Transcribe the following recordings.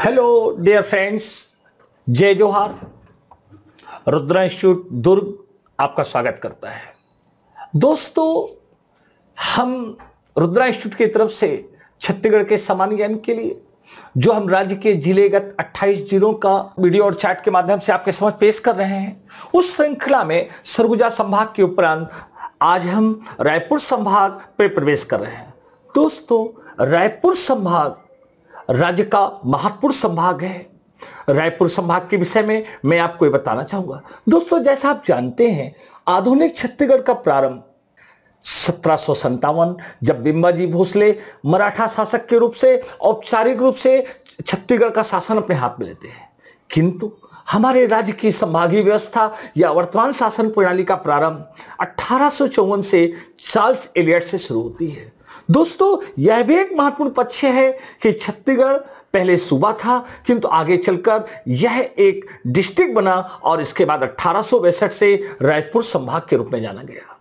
hello dear friends जय जोहार Rudra institute दुर्ग आपका स्वागत करता है दोस्तों हम रुद्रा इंस्टीट्यूट की तरफ से छत्तीसगढ़ के समान ज्ञान के लिए जो हम राज्य के जिलेगत 28 जिलों का वीडियो और चैट के माध्यम से आपके समझ पेश कर रहे हैं उस श्रृंखला में सरगुजा संभाग के उपरांत आज हम रायपुर संभाग पे प्रवेश कर रहे हैं दोस्तों रायपुर संभाग राज्य का महत्वपूर्ण संभाग है रायपुर संभाग के विषय में मैं आपको ये बताना चाहूंगा दोस्तों जैसा आप जानते हैं आधुनिक छत्तीसगढ़ का प्रारंभ सत्रह जब बिंबाजी भोसले मराठा शासक के रूप से औपचारिक रूप से छत्तीसगढ़ का शासन अपने हाथ में लेते हैं किंतु हमारे राज्य की संभागीय व्यवस्था या वर्तमान शासन प्रणाली का प्रारंभ अठारह से चार्ल्स एलियट से शुरू होती है दोस्तों यह भी एक महत्वपूर्ण पक्ष है कि छत्तीसगढ़ पहले सूबा था किंतु आगे चलकर यह एक डिस्ट्रिक्ट बना और इसके बाद अठारह से रायपुर संभाग के रूप में जाना गया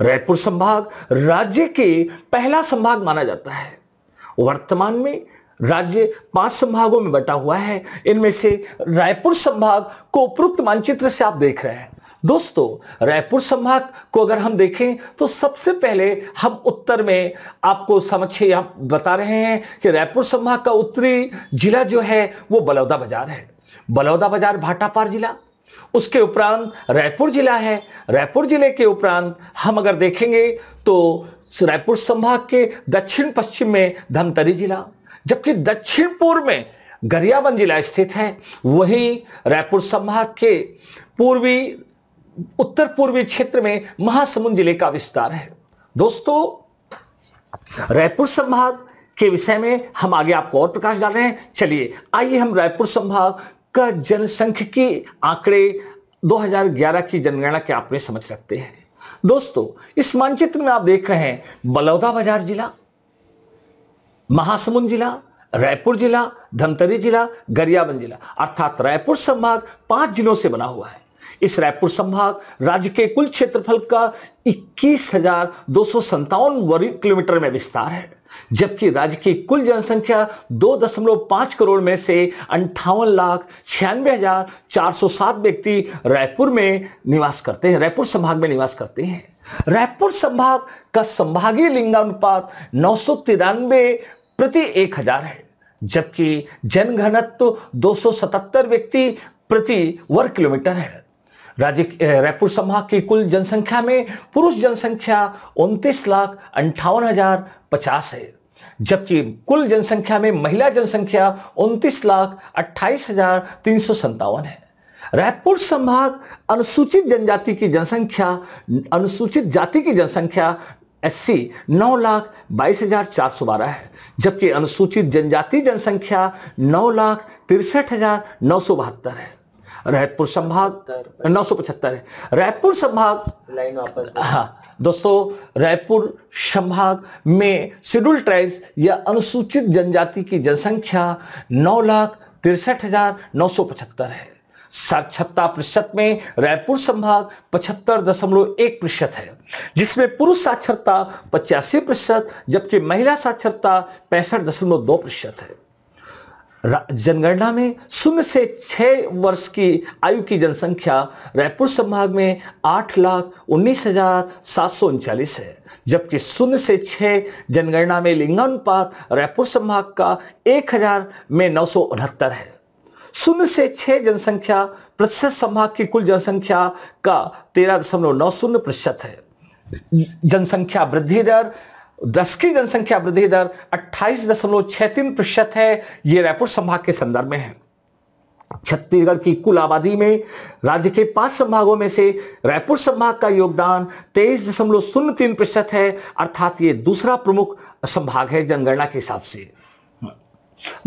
रायपुर संभाग राज्य के पहला संभाग माना जाता है वर्तमान में राज्य पांच संभागों में बटा हुआ है इनमें से रायपुर संभाग को उपयुक्त मानचित्र से आप देख रहे हैं दोस्तों रायपुर संभाग को अगर हम देखें तो सबसे पहले हम उत्तर में आपको समझे यहां बता रहे हैं कि रायपुर संभाग का उत्तरी जिला जो है वो बलौदा बाजार है बलौदा बाजार भाटापार जिला उसके उपरांत रायपुर जिला है रायपुर जिले के उपरांत हम अगर देखेंगे तो रायपुर संभाग के दक्षिण पश्चिम में धमतरी जिला जबकि दक्षिण पूर्व में गरियाबंद जिला स्थित है वहीं रायपुर संभाग के पूर्वी उत्तर पूर्वी क्षेत्र में महासमुंद जिले का विस्तार है दोस्तों रायपुर संभाग के विषय में हम आगे आपको और प्रकाश डाल रहे हैं चलिए आइए हम रायपुर संभाग का जनसंख्या की आंकड़े 2011 की जनगणना के आंकड़े समझ रखते हैं दोस्तों इस मानचित्र में आप देख रहे हैं बलौदा बाजार जिला महासमुंद जिला रायपुर जिला धमतरी जिला गरियाबंद जिला अर्थात रायपुर संभाग पांच जिलों से बना हुआ है इस रायपुर संभाग राज्य के कुल क्षेत्रफल का इक्कीस हजार दो सौ संतावन वर्ग किलोमीटर में विस्तार है जबकि राज्य की कुल जनसंख्या दो दशमलव पांच करोड़ में से अंठावन लाख छियानवे हजार चार सौ सात व्यक्ति रायपुर में निवास करते हैं रायपुर संभाग में निवास करते हैं रायपुर संभाग का संभागीय लिंगानुपात नौ सौ तिरानवे प्रति एक हजार है जबकि जनघनत्व तो दो व्यक्ति प्रति वर्ग किलोमीटर है राज्य रायपुर संभाग की कुल जनसंख्या में पुरुष जनसंख्या उनतीस लाख अंठावन हजार पचास है जबकि कुल जनसंख्या में महिला जनसंख्या उनतीस लाख अट्ठाईस हजार तीन सौ संतावन है रायपुर संभाग अनुसूचित जनजाति की जनसंख्या अनुसूचित जाति की जनसंख्या एससी नौ लाख बाईस हजार चार सौ बारह है जबकि अनुसूचित जनजाति जनसंख्या नौ लाख तिरसठ हजार नौ सौ बहत्तर है रायपुर संभाग नौ सौ पचहत्तर है रायपुर संभाग लाइन वापस हाँ दोस्तों रायपुर संभाग में शेड्यूल ट्राइब्स या अनुसूचित जनजाति की जनसंख्या नौ लाख तिरसठ हजार नौ सौ पचहत्तर है साक्षरता प्रतिशत में रायपुर संभाग पचहत्तर दशमलव एक प्रतिशत है जिसमें पुरुष साक्षरता पचासी प्रतिशत जबकि महिला साक्षरता पैंसठ दशमलव दो प्रतिशत है जनगणना में शून्य से छः वर्ष की आयु की जनसंख्या रायपुर संभाग में आठ लाख उन्नीस हजार सात सौ उनचालीस है जबकि शून्य से छः जनगणना में लिंगानुपात रायपुर संभाग का एक हजार में नौ सौ उनहत्तर है शून्य से छह जनसंख्या प्रतिशत संभाग की कुल जनसंख्या का तेरह दशमलव नौ शून्य प्रतिशत है जनसंख्या वृद्धि दर दस की जनसंख्या वृद्धि दर अट्ठाईस दशमलव छह तीन प्रतिशत है यह रायपुर संभाग के संदर्भ में है छत्तीसगढ़ की कुल आबादी में राज्य के पांच संभागों में से रायपुर संभाग का योगदान तेईस दशमलव शून्य तीन प्रतिशत है अर्थात ये दूसरा प्रमुख संभाग है जनगणना के हिसाब से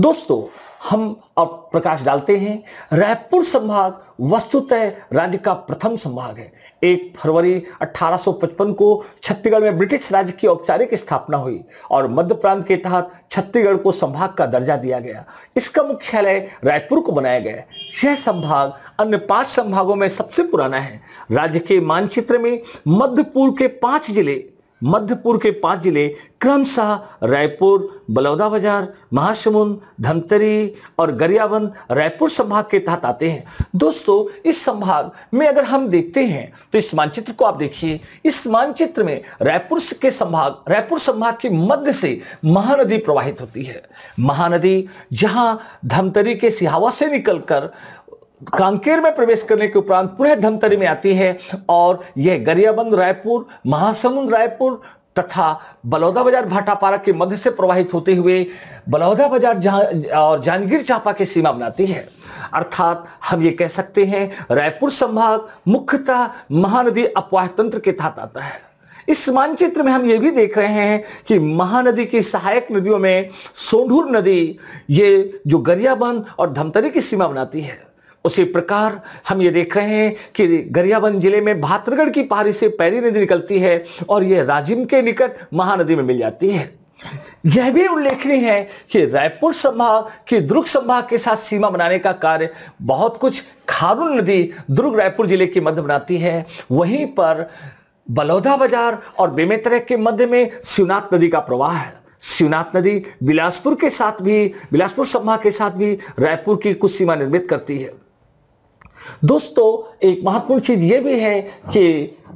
दोस्तों हम अब प्रकाश डालते हैं रायपुर संभाग वस्तुतः राज्य का प्रथम संभाग है एक फरवरी 1855 को छत्तीसगढ़ में ब्रिटिश राज्य की औपचारिक स्थापना हुई और मध्य प्रांत के तहत छत्तीसगढ़ को संभाग का दर्जा दिया गया इसका मुख्यालय रायपुर को बनाया गया यह संभाग अन्य पांच संभागों में सबसे पुराना है राज्य के मानचित्र में मध्य पूर्व के पांच जिले मध्यपुर के पांच जिले क्रमशः रायपुर बलौदाबाजार महासमुंद धमतरी और गरियाबंद रायपुर संभाग के तहत आते हैं दोस्तों इस संभाग में अगर हम देखते हैं तो इस मानचित्र को आप देखिए इस मानचित्र में रायपुर के संभाग रायपुर संभाग के मध्य से महानदी प्रवाहित होती है महानदी जहां धमतरी के सिहावा से निकलकर कांकेर में प्रवेश करने के उपरांत पुनः धमतरी में आती है और यह गरियाबंद रायपुर महासमुंद रायपुर तथा बलौदा बाजार भाटापारा के मध्य से प्रवाहित होते हुए बलौदा बाजार और जांजगीर चांपा की सीमा बनाती है अर्थात हम ये कह सकते हैं रायपुर संभाग मुख्यतः महानदी अपवाह तंत्र के तहत आता है इस मानचित्र में हम ये भी देख रहे हैं कि महानदी की सहायक नदियों में सोंढूर नदी ये जो गरियाबंद और धमतरी की सीमा बनाती है उसी प्रकार हम ये देख रहे हैं कि गरियाबंद जिले में भातरगढ़ की पहाड़ी से पैरी नदी निकलती है और यह राजिम के निकट महानदी में मिल जाती है यह भी उल्लेखनीय है कि रायपुर संभाग की दुर्ग संभाग के साथ सीमा बनाने का कार्य बहुत कुछ खारून नदी दुर्ग रायपुर जिले के मध्य बनाती है वहीं पर बलौदा बाजार और बेमेतरे के मध्य में शिवनाथ नदी का प्रवाह है शिवनाथ नदी बिलासपुर के साथ भी बिलासपुर संभाग के साथ भी रायपुर की कुछ सीमा निर्मित करती है दोस्तों एक महत्वपूर्ण चीज ये भी है कि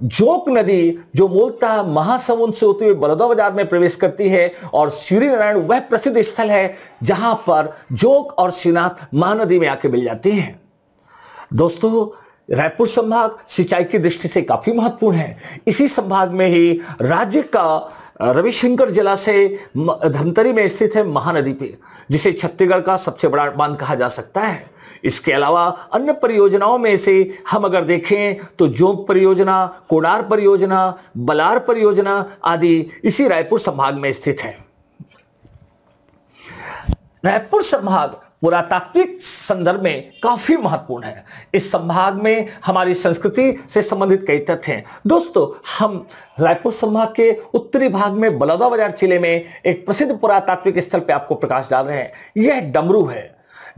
जोक नदी जो मूलतः महासमुंद से होती हुई बलौदा बाजार में प्रवेश करती है और सूर्य नारायण वह प्रसिद्ध स्थल है जहां पर जोक और श्रीनाथ महानदी में आके मिल जाती है दोस्तों रायपुर संभाग सिंचाई की दृष्टि से काफी महत्वपूर्ण है इसी संभाग में ही राज्य का रविशंकर जलाशय धमतरी में स्थित है महानदी पे जिसे छत्तीसगढ़ का सबसे बड़ा बांध कहा जा सकता है इसके अलावा अन्य परियोजनाओं में से हम अगर देखें तो जोंक परियोजना कोडार परियोजना बलार परियोजना आदि इसी रायपुर संभाग में स्थित है रायपुर संभाग पुरातात्विक संदर्भ में काफी महत्वपूर्ण है इस संभाग में हमारी संस्कृति से संबंधित कई तथ्य हैं दोस्तों हम रायपुर संभाग के उत्तरी भाग में बलौदाबाजार जिले में एक प्रसिद्ध पुरातात्विक स्थल पर आपको प्रकाश डाल रहे हैं यह डमरू है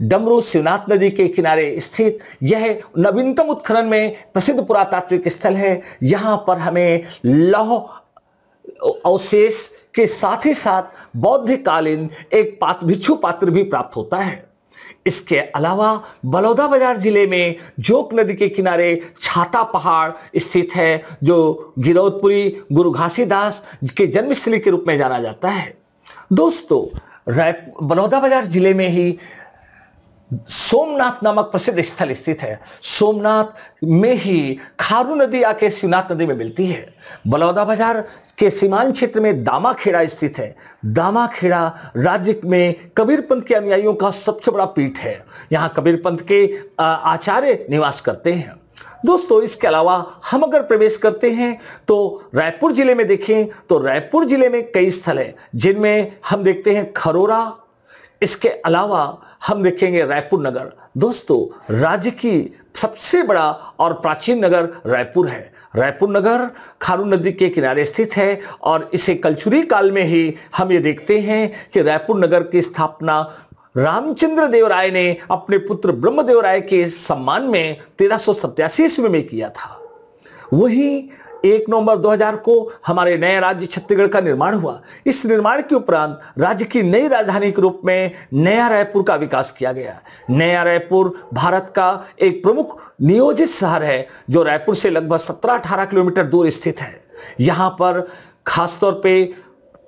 डमरू शिवनाथ नदी के किनारे स्थित यह नवीनतम उत्खनन में प्रसिद्ध पुरातात्विक स्थल है यहाँ पर हमें लौह अवशेष के साथ ही साथ बौद्ध कालीन एक पात्र भिक्षु पात्र भी प्राप्त होता है इसके अलावा बलौदा बाजार जिले में जोक नदी के किनारे छाता पहाड़ स्थित है जो गिरौदपुरी गुरु घासीदास के जन्मस्थली के रूप में जाना जाता है दोस्तों बलौदा बाजार जिले में ही सोमनाथ नामक प्रसिद्ध स्थल स्थित है सोमनाथ में ही खारू नदी आके शिवनाथ नदी में मिलती है बलौदा बाजार के सीमांत क्षेत्र में दामाखेड़ा स्थित है दामाखेड़ा राज्य में कबीर पंथ के अनुयायियों का सबसे बड़ा पीठ है यहाँ कबीर पंथ के आचार्य निवास करते हैं दोस्तों इसके अलावा हम अगर प्रवेश करते हैं तो रायपुर जिले में देखें तो रायपुर जिले में कई स्थल हैं जिनमें हम देखते हैं खरोरा इसके अलावा हम देखेंगे रायपुर नगर दोस्तों राज्य की सबसे बड़ा और प्राचीन नगर रायपुर है रायपुर नगर खारू नदी के किनारे स्थित है और इसे कल्चुरी काल में ही हम ये देखते हैं कि रायपुर नगर की स्थापना रामचंद्र देव राय ने अपने पुत्र ब्रह्मदेव राय के सम्मान में तेरह ईस्वी में किया था वही एक नवंबर 2000 को हमारे नए राज्य छत्तीसगढ़ का निर्माण हुआ इस निर्माण के उपरांत राज्य की नई राजधानी के रूप में नया रायपुर का विकास किया गया नया रायपुर भारत का एक प्रमुख नियोजित शहर है जो रायपुर से लगभग सत्रह अठारह किलोमीटर दूर स्थित है यहाँ पर खासतौर पर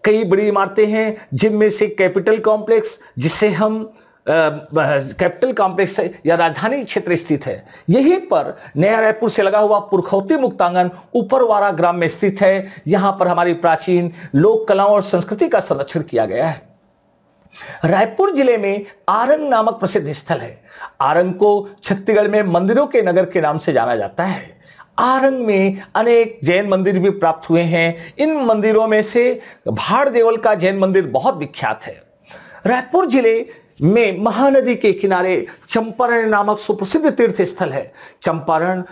कई बड़ी इमारतें हैं जिनमें से कैपिटल कॉम्प्लेक्स जिसे हम कैपिटल कॉम्प्लेक्स है या राजधानी क्षेत्र स्थित है यहीं पर नया रायपुर से लगा हुआ पुरखौती मुक्तांगन ऊपरवारा ग्राम में स्थित है यहां पर हमारी प्राचीन लोक कलाओं और संस्कृति का संरक्षण किया गया है रायपुर जिले में आरंग नामक प्रसिद्ध स्थल है आरंग को छत्तीसगढ़ में मंदिरों के नगर के नाम से जाना जाता है आरंग में अनेक जैन मंदिर भी प्राप्त हुए हैं इन मंदिरों में से भाड़ देवल का जैन मंदिर बहुत विख्यात है रायपुर जिले में महानदी के किनारे चंपारण नामक सुप्रसिद्ध तीर्थ स्थल है चंपारण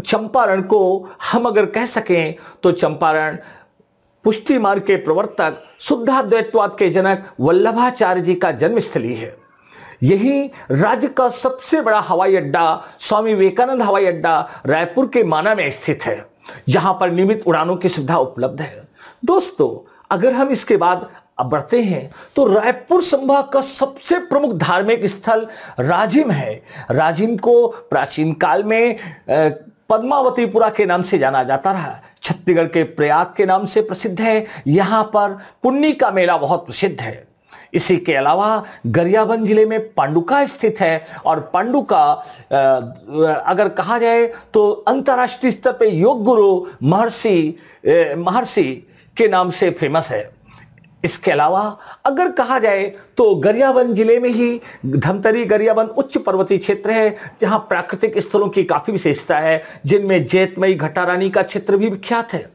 चंपारण को हम अगर कह सकें तो चंपारण पुष्टि मार्ग के प्रवर्तक शुद्धाद्वैतवाद के जनक वल्लभाचार्य जी का जन्मस्थली है यही राज्य का सबसे बड़ा हवाई अड्डा स्वामी विवेकानंद हवाई अड्डा रायपुर के माना में स्थित है जहां पर नियमित उड़ानों की सुविधा उपलब्ध है दोस्तों अगर हम इसके बाद अब बढ़ते हैं तो रायपुर संभाग का सबसे प्रमुख धार्मिक स्थल राजिम है राजिम को प्राचीन काल में पद्मावतीपुरा के नाम से जाना जाता रहा छत्तीसगढ़ के प्रयाग के नाम से प्रसिद्ध है यहाँ पर पुन्नी का मेला बहुत प्रसिद्ध है इसी के अलावा गरियाबंद जिले में पांडुका स्थित है और पांडुका अगर कहा जाए तो अंतर्राष्ट्रीय स्तर पर योग गुरु महर्षि महर्षि के नाम से फेमस है इसके अलावा अगर कहा जाए तो गरियाबंद जिले में ही धमतरी गरियाबंद उच्च पर्वतीय क्षेत्र है जहां प्राकृतिक स्थलों की काफ़ी विशेषता है जिनमें जैतमई घटारानी का क्षेत्र भी विख्यात है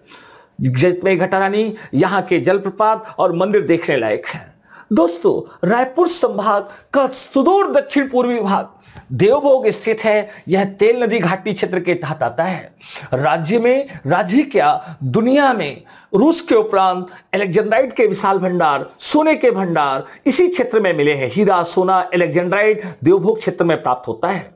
जैतमई घटारानी यहाँ के जलप्रपात और मंदिर देखने लायक हैं दोस्तों रायपुर संभाग का सुदूर दक्षिण पूर्वी भाग देवभोग स्थित है यह तेल नदी घाटी क्षेत्र के तहत आता है राज्य में राज्य क्या दुनिया में रूस के उपरांत एलेक्जेंड्राइट के विशाल भंडार सोने के भंडार इसी क्षेत्र में मिले हैं हीरा सोना एलेक्जेंड्राइट देवभोग क्षेत्र में प्राप्त होता है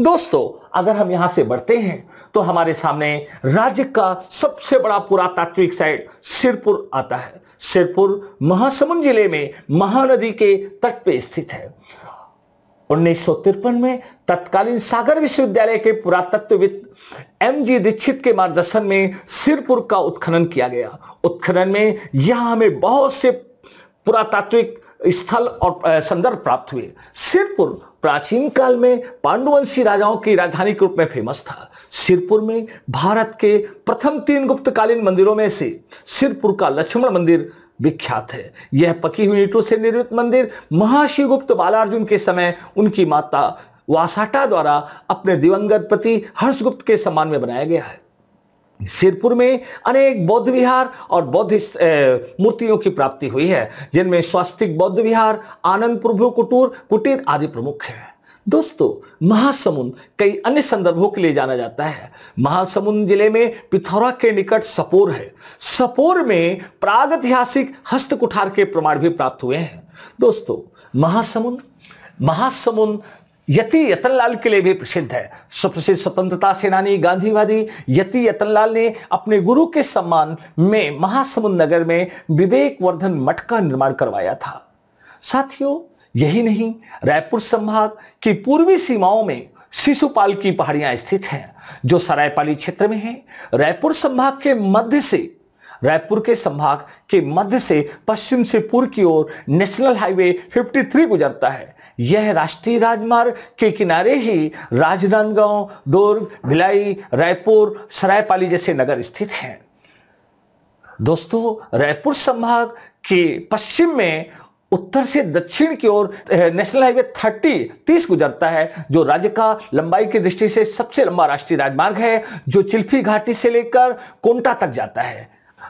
दोस्तों अगर हम यहां से बढ़ते हैं तो हमारे सामने राज्य का सबसे बड़ा पुरातात्विक साइट सिरपुर आता है सिरपुर महासमुंद जिले में महानदी के तट पे स्थित है उन्नीस में तत्कालीन सागर विश्वविद्यालय के पुरातत्वविद एम जी दीक्षित के मार्गदर्शन में सिरपुर का उत्खनन किया गया उत्खनन में यहां हमें बहुत से पुरातात्विक स्थल और संदर्भ प्राप्त हुए सिरपुर प्राचीन काल में पांडुवंशी राजाओं की राजधानी के रूप में फेमस था सिरपुर में भारत के प्रथम तीन गुप्तकालीन मंदिरों में से सिरपुर का लक्ष्मण मंदिर विख्यात है यह पकी हुई ईटों से निर्मित मंदिर महाशिवगुप्त बालार्जुन के समय उनकी माता वासाटा द्वारा अपने दिवंगत पति हर्षगुप्त के सम्मान में बनाया गया है सिरपुर में अनेक बौद्ध विहार और बौद्ध मूर्तियों की प्राप्ति हुई है जिनमें स्वास्थ्य बौद्ध विहार आनंद प्रभु कुटूर कुटीर आदि प्रमुख है दोस्तों महासमुंद कई अन्य संदर्भों के लिए जाना जाता है महासमुंद जिले में पिथौरा के निकट सपोर है सपोर में प्रागैतिहासिक हस्तकुठार के प्रमाण भी प्राप्त हुए हैं दोस्तों महासमुंद महासमुंद यति यतनलाल के लिए भी प्रसिद्ध है सुप्रसिद्ध स्वतंत्रता सेनानी गांधीवादी यति यतनलाल ने अपने गुरु के सम्मान में महासमुंद नगर में विवेक वर्धन मठ का निर्माण करवाया था साथियों यही नहीं रायपुर संभाग की पूर्वी सीमाओं में शिशुपाल की पहाड़ियां स्थित हैं जो सरायपाली क्षेत्र में है रायपुर संभाग के मध्य से रायपुर के संभाग के मध्य से पश्चिम से पूर्व की ओर नेशनल हाईवे 53 गुजरता है यह राष्ट्रीय राजमार्ग के किनारे ही राजनांदगांव दुर्ग भिलाई रायपुर सरायपाली जैसे नगर स्थित हैं दोस्तों रायपुर संभाग के पश्चिम में उत्तर से दक्षिण की ओर नेशनल हाईवे 30 30 गुजरता है जो राज्य का लंबाई की दृष्टि से सबसे लंबा राष्ट्रीय राजमार्ग है जो चिल्फी घाटी से लेकर कोंटा तक जाता है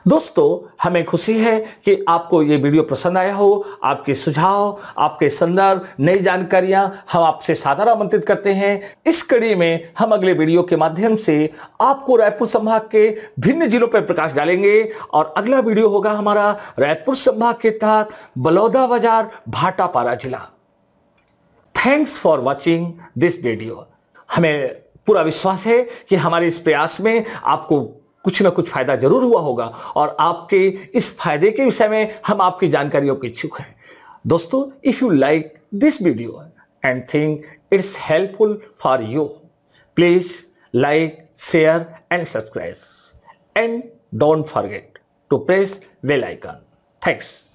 दोस्तों हमें खुशी है कि आपको ये वीडियो पसंद आया हो आपके सुझाव आपके संदर्भ नई जानकारियां हम आपसे सादर आमंत्रित करते हैं इस कड़ी में हम अगले वीडियो के माध्यम से आपको रायपुर संभाग के भिन्न जिलों पर प्रकाश डालेंगे और अगला वीडियो होगा हमारा रायपुर संभाग के तहत बलौदा बाजार भाटापारा जिला thanks for watching this video हमें पूरा विश्वास है कि हमारे इस प्रयास में आपको कुछ ना कुछ फायदा जरूर हुआ होगा और आपके इस फायदे के विषय में हम आपकी जानकारियों के इच्छुक हैं दोस्तों if you like this video and think it's helpful for you please like share and subscribe and don't forget to press bell icon thanks